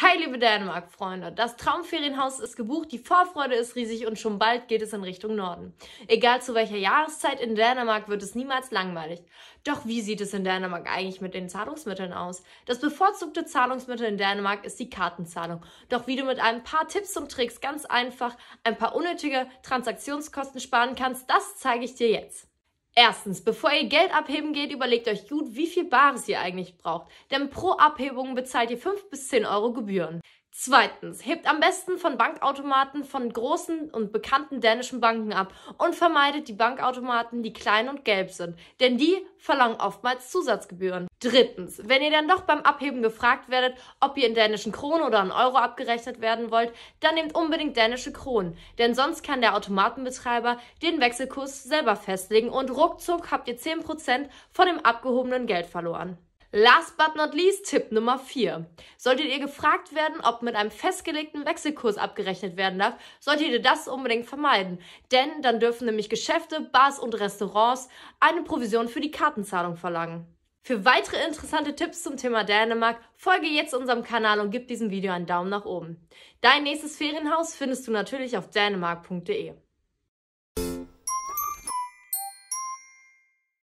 Hi liebe Dänemark-Freunde, das Traumferienhaus ist gebucht, die Vorfreude ist riesig und schon bald geht es in Richtung Norden. Egal zu welcher Jahreszeit in Dänemark wird es niemals langweilig. Doch wie sieht es in Dänemark eigentlich mit den Zahlungsmitteln aus? Das bevorzugte Zahlungsmittel in Dänemark ist die Kartenzahlung. Doch wie du mit ein paar Tipps und Tricks ganz einfach ein paar unnötige Transaktionskosten sparen kannst, das zeige ich dir jetzt. Erstens, bevor ihr Geld abheben geht, überlegt euch gut, wie viel Bares ihr eigentlich braucht. Denn pro Abhebung bezahlt ihr 5 bis 10 Euro Gebühren. Zweitens, hebt am besten von Bankautomaten von großen und bekannten dänischen Banken ab und vermeidet die Bankautomaten, die klein und gelb sind, denn die verlangen oftmals Zusatzgebühren. Drittens, wenn ihr dann doch beim Abheben gefragt werdet, ob ihr in dänischen Kronen oder in Euro abgerechnet werden wollt, dann nehmt unbedingt dänische Kronen, denn sonst kann der Automatenbetreiber den Wechselkurs selber festlegen und ruckzuck habt ihr 10% von dem abgehobenen Geld verloren. Last but not least, Tipp Nummer 4. Solltet ihr gefragt werden, ob mit einem festgelegten Wechselkurs abgerechnet werden darf, solltet ihr das unbedingt vermeiden. Denn dann dürfen nämlich Geschäfte, Bars und Restaurants eine Provision für die Kartenzahlung verlangen. Für weitere interessante Tipps zum Thema Dänemark, folge jetzt unserem Kanal und gib diesem Video einen Daumen nach oben. Dein nächstes Ferienhaus findest du natürlich auf dänemark.de.